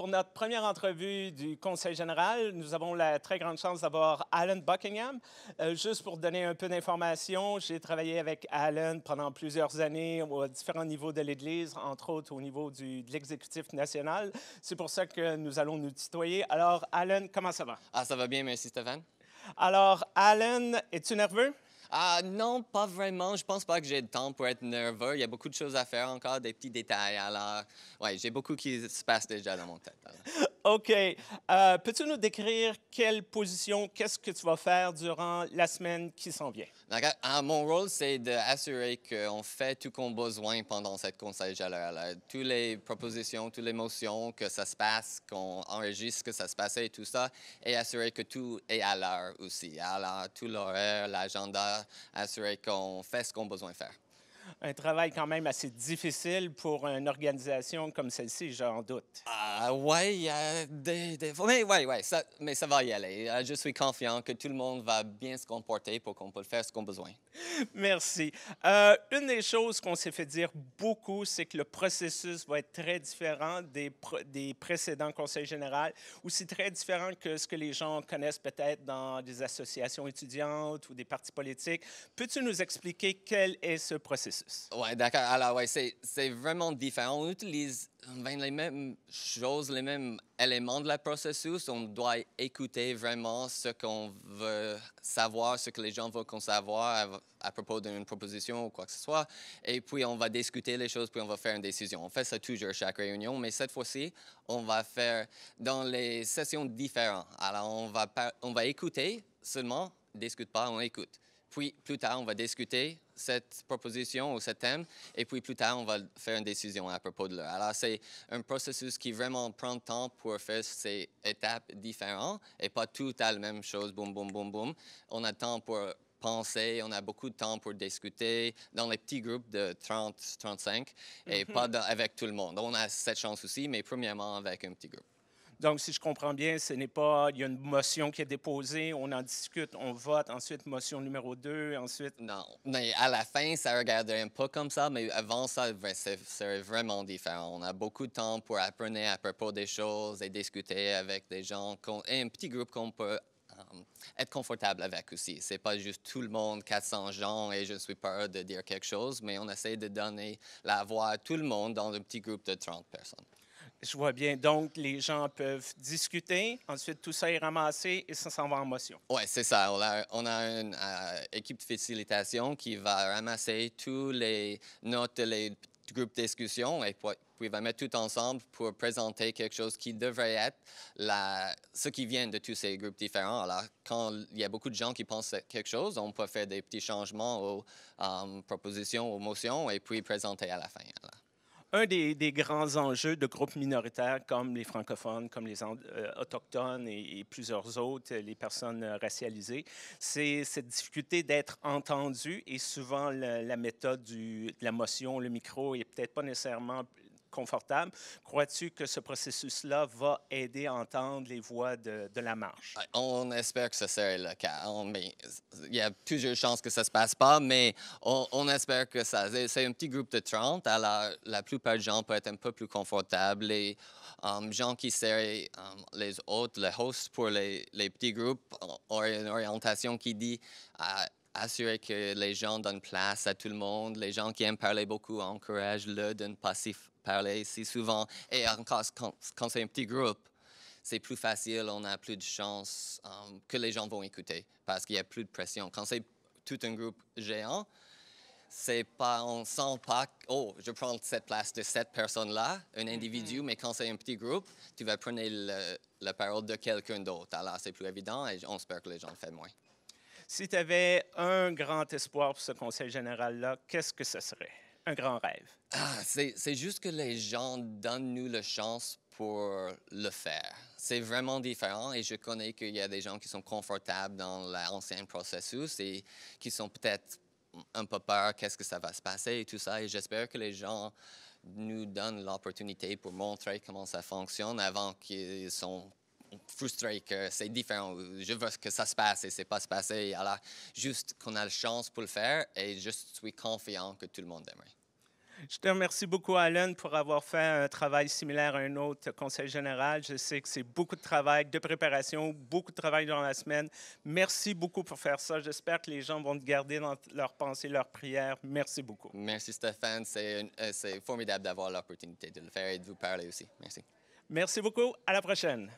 pour notre première entrevue du Conseil général, nous avons la très grande chance d'avoir Alan Buckingham. Euh, juste pour donner un peu d'informations, j'ai travaillé avec Alan pendant plusieurs années au différents niveaux de l'Église, entre autres au niveau de l'exécutif national. C'est pour ça que nous allons nous tutoyer. Alors, Alan, comment ça va? Ah, ça va bien, merci Stéphane. Alors, Alan, es-tu nerveux? Ah, non, pas vraiment. Je pense pas que j'ai le temps pour être nerveux. Il y a beaucoup de choses à faire encore, des petits détails. Alors, ouais, j'ai beaucoup qui se passe déjà dans mon tête. OK. Euh, peux-tu nous décrire quelle position, qu'est-ce que tu vas faire durant la semaine qui s'en vient? Ben, ah, mon rôle, c'est d'assurer qu'on fait tout qu'on a besoin pendant cette conseil général. Toutes les propositions, toutes les motions, que ça se passe, qu'on enregistre que ça se passe et tout ça, et assurer que tout est à l'heure aussi. l'heure, tout l'horaire, l'agenda, assurer qu'on fait ce qu'on a besoin de faire un travail quand même assez difficile pour une organisation comme celle-ci, j'en doute. Ah, ouais, y a des, mais, ouais, ouais ça, mais ça va y aller. Euh, je suis confiant que tout le monde va bien se comporter pour qu'on puisse faire ce qu'on a besoin. Merci. Euh, une des choses qu'on s'est fait dire beaucoup, c'est que le processus va être très différent des, des précédents conseils généraux, aussi très différent que ce que les gens connaissent peut-être dans des associations étudiantes ou des partis politiques. Peux-tu nous expliquer quel est ce processus? Oui, d'accord. Alors, oui, c'est vraiment différent. On utilise ben, les mêmes choses, les mêmes éléments de la processus. On doit écouter vraiment ce qu'on veut savoir, ce que les gens veulent qu'on savoir à, propos d'une proposition ou quoi que ce soit. Et puis, on va discuter les choses, puis on va faire une décision. On fait ça toujours à chaque réunion, mais cette fois-ci, on va faire dans les sessions différentes. Alors, on va, on va écouter seulement, on discute pas, on écoute. Puis, plus tard, on va discuter, cette proposition ou ce thème, et puis plus tard, on va faire une décision à propos de l'heure. Alors, c'est un processus qui vraiment prend temps pour faire ces étapes différentes et pas tout à la même chose, boum, boum, boum, boum. On a temps pour penser, on a beaucoup de temps pour discuter dans les petits groupes de 30, 35 et mhm. pas avec tout le monde. On a cette chance aussi, mais premièrement avec un petit groupe. Donc, si je comprends bien, ce n'est pas, il y a une motion qui est déposée, on en discute, on vote, ensuite motion numéro 2, ensuite... Non, mais à la fin, ça regarderait pas comme ça, mais avant ça, ben, c'est vraiment différent. On a beaucoup de temps pour apprendre à propos des choses et discuter avec des gens et un petit groupe qu'on peut euh, être confortable avec aussi. Ce n'est pas juste tout le monde, 400 gens, et je suis peur de dire quelque chose, mais on essaie de donner la voix à tout le monde dans un petit groupe de 30 personnes. Je vois bien. Donc, les gens peuvent discuter. Ensuite, tout ça est ramassé et ça s'en va en motion. Oui, c'est ça. On a, une euh, équipe de facilitation qui va ramasser toutes les notes les groupes de discussion et puis va mettre tout ensemble pour présenter quelque chose qui devrait être la, ce qui vient de tous ces groupes différents. Alors, quand il y a beaucoup de gens qui pensent quelque chose, on peut faire des petits changements aux euh, propositions, aux motions et puis présenter à la fin un des, grands enjeux de groupes minoritaires comme les francophones, comme les euh, autochtones et, plusieurs autres, les personnes euh, racialisées, c'est cette difficulté d'être entendu et souvent la, méthode de la motion, le micro est peut-être pas nécessairement confortable. Crois-tu que ce processus-là va aider à entendre les voix de, la marche? Euh, on espère que ce serait le cas. mais il y a plusieurs chances que ça ne se passe pas, mais on, espère que ça. C'est un petit groupe de 30, alors la plupart des gens peuvent être un peu plus confortables. Um, les gens qui seraient um, les hôtes, les hosts pour les, petits groupes, ont une orientation qui dit. Euh, assurer que les gens donnent place à tout le monde. Les gens qui aiment parler beaucoup encouragent-le d'une passif parler si souvent. Et encore, quand, quand c'est un petit groupe, c'est plus facile, on a plus de chance euh, que les gens vont écouter parce qu'il y a plus de pression. Quand c'est tout un groupe géant, c'est pas, on sent pas, oh, je prends cette place de cette personne-là, un mm-hmm. individu, mais quand c'est un petit groupe, tu vas prendre la parole de quelqu'un d'autre. Alors, c'est plus évident et on espère que les gens le font moins. Si tu avais un grand espoir pour ce conseil général-là, qu'est-ce que ce serait? grand rêve? Ah, c'est juste que les gens donnent-nous la chance pour le faire. C'est vraiment différent et je connais qu'il y a des gens qui sont confortables dans l'ancien processus et qui sont peut-être un peu peur qu'est-ce que ça va se passer et tout ça. Et j'espère que les gens nous donnent l'opportunité pour montrer comment ça fonctionne avant qu'ils sont frustrés que c'est différent. Je veux que ça se passe et c'est pas se passer. Alors, juste qu'on a la chance pour le faire et je suis confiant que tout le monde aimerait. Je te remercie beaucoup, Alan, pour avoir fait un travail similaire à un autre conseil général. Je sais que c'est beaucoup de travail, de préparation, beaucoup de travail durant la semaine. Merci beaucoup pour faire ça. J'espère que les gens vont te garder dans leurs pensées, leurs prières. Merci beaucoup. Merci, Stéphane. Euh, c'est formidable d'avoir l'opportunité de le faire et de vous parler aussi. Merci. Merci beaucoup. À la prochaine.